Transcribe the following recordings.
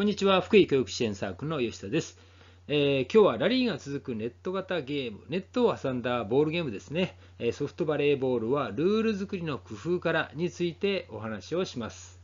こんにちは福井教育支援サークルの吉田です、えー、今日はラリーが続くネット型ゲームネットを挟んだボールゲームですね、えソフトバレーボールはルール作りの工夫からについてお話をします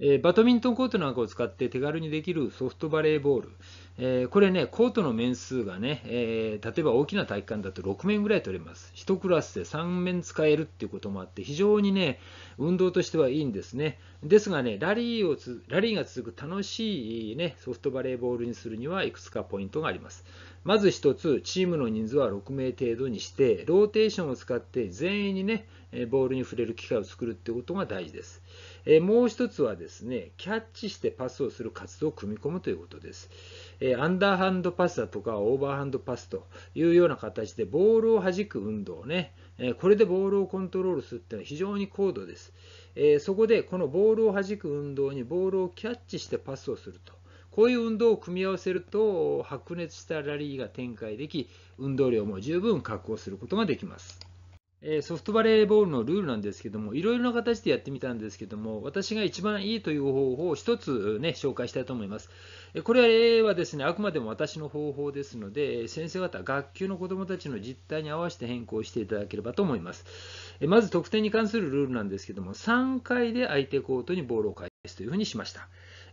えバドミントンコートなんかを使って手軽にできるソフトバレーボール、えー、これね、コートの面数がね、えー、例えば大きな体育館だと6面ぐらい取れます。1クラスで3面使えるっていうこともあって、非常にね、運動としてはいいんですね。ですがね、ラリーをつラリーが続く楽しい、ね、ソフトバレーボールにするには、いくつかポイントがあります。まず1つ、チームの人数は6名程度にして、ローテーションを使って全員にね、ボールに触れる機会を作るってことが大事です。えー、もう1つはですね、キャッチしてパスをする活動を組み込むということです。えアンダーハンドパスだとかオーバーハンドパスというような形でボールを弾く運動ね、えこれでボールをコントロールするっていうのは非常に高度です。えそこでこのボールを弾く運動にボールをキャッチしてパスをすると。こういう運動を組み合わせると白熱したラリーが展開でき運動量も十分確保することができます。えソフトバレーボールのルールなんですけども、いろいろな形でやってみたんですけども、私が一番いいという方法を1つね、紹介したいと思います。これはですね、あくまでも私の方法ですので、先生方、学級の子どもたちの実態に合わせて変更していただければと思います。まず得点に関するルールなんですけども、3回で相手コートにボールを返すというふうにしました。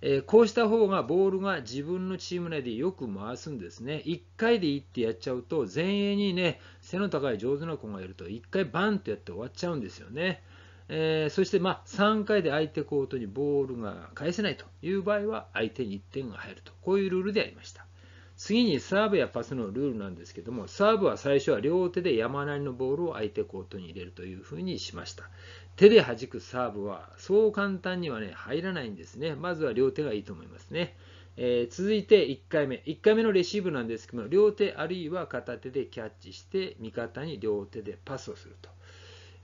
えー、こうした方がボールが自分のチーム内でよく回すんですね。1回でいいってやっちゃうと、前衛にね、背の高い上手な子がいると、1回バンとやって終わっちゃうんですよね。えー、そして、まあ、3回で相手コートにボールが返せないという場合は、相手に1点が入ると、こういうルールでありました。次にサーブやパスのルールなんですけども、サーブは最初は両手で山なりのボールを相手コートに入れるというふうにしました。手で弾くサーブはそう簡単にはね、入らないんですね。まずは両手がいいと思いますね。えー、続いて1回目。1回目のレシーブなんですけども、両手あるいは片手でキャッチして、味方に両手でパスをすると。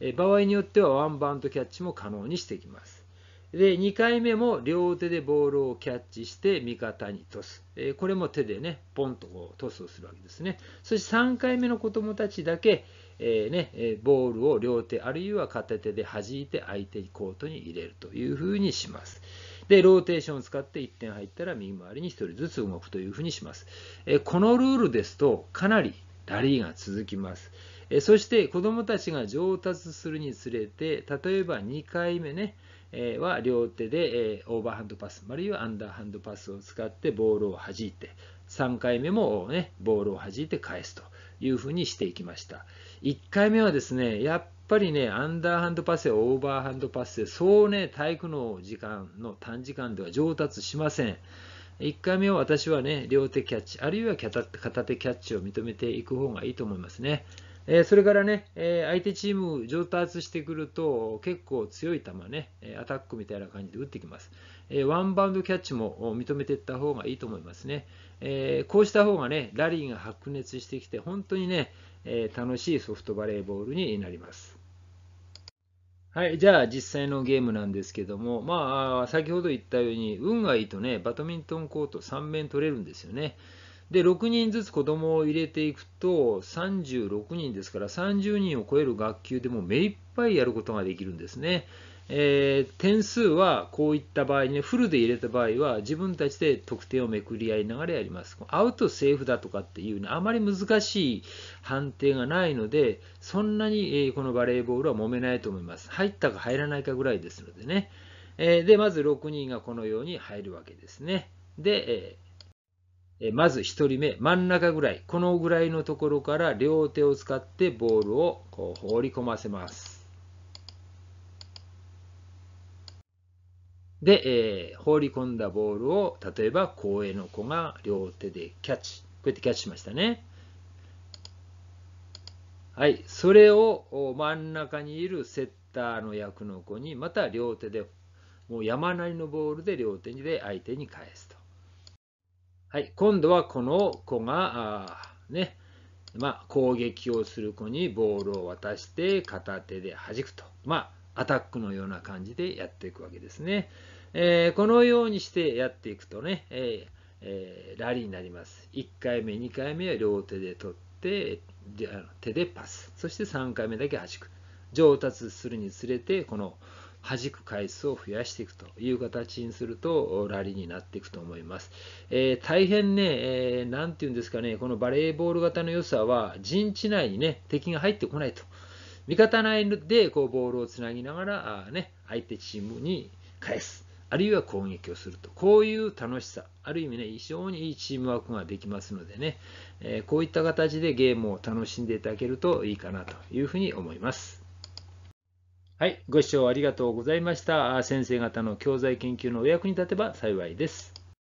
えー、場合によってはワンバウンドキャッチも可能にしていきます。で、2回目も両手でボールをキャッチして味方にトス。えこれも手でね、ポンとこうトスをするわけですね。そして3回目の子供たちだけ、えねえボールを両手あるいは片手で弾いて相手コートに入れるというふうにします。で、ローテーションを使って1点入ったら右回りに1人ずつ動くというふうにします。えこのルールですと、かなりラリーが続きます。えそして子供たちが上達するにつれて、例えば2回目ね、えー、は両手で、えオーバーハンドパス、あるいはアンダーハンドパスを使ってボールを弾いて、3回目も、ね、ボールを弾いて返すというふうにしていきました。1回目はですね、やっぱりね、アンダーハンドパスやオーバーハンドパスで、そうね、体育の時間の短時間では上達しません。1回目は私はね、両手キャッチ、あるいは片手キャッチを認めていく方がいいと思いますね。えー、それからね、えー、相手チーム上達してくると結構強い球ね、アタックみたいな感じで打ってきます。えー、ワンバウンドキャッチも認めていった方がいいと思いますね。えこうした方がね、ラリーが白熱してきて、本当にね、え楽しいソフトバレーボールになります。はい、じゃあ実際のゲームなんですけども、まあ、先ほど言ったように、運がいいとね、バドミントンコート3面取れるんですよね。で6人ずつ子供を入れていくと36人ですから30人を超える学級でも目いっぱいやることができるんですね。えー、点数はこういった場合ね、フルで入れた場合は自分たちで得点をめくり合いながらやります。アウト、セーフだとかっていう、ね、あまり難しい判定がないので、そんなに、えこのバレーボールは揉めないと思います。入ったか入らないかぐらいですのでね。えー、で、まず6人がこのように入るわけですね。で、えーまず1人目、真ん中ぐらい、このぐらいのところから両手を使ってボールをこう放り込ませます。で、えー、放り込んだボールを、例えば公園の子が両手でキャッチ、こうやってキャッチしましたね。はい、それを真ん中にいるセッターの役の子に、また両手で、もう山なりのボールで両手で相手に返すと。はい、今度はこの子が、ね、まあ、攻撃をする子にボールを渡して片手で弾くと、まあ、アタックのような感じでやっていくわけですね。えー、このようにしてやっていくとね、えーえー、ラリーになります。1回目、2回目は両手で取ってで手でパス、そして3回目だけ弾く。上達するにつれて、この、弾く回数を増やしていくという形にするとラリーになっていくと思います。えー、大変ね、えー、て言うんですかね、このバレーボール型の良さは陣地内にね、敵が入ってこないと。味方内でこうボールをつなぎながら、ね、相手チームに返す。あるいは攻撃をすると。こういう楽しさ、ある意味ね、非常にいいチームワークができますのでね、えー、こういった形でゲームを楽しんでいただけるといいかなというふうに思います。はい、ご視聴ありがとうございました。先生方の教材研究のお役に立てば幸いです。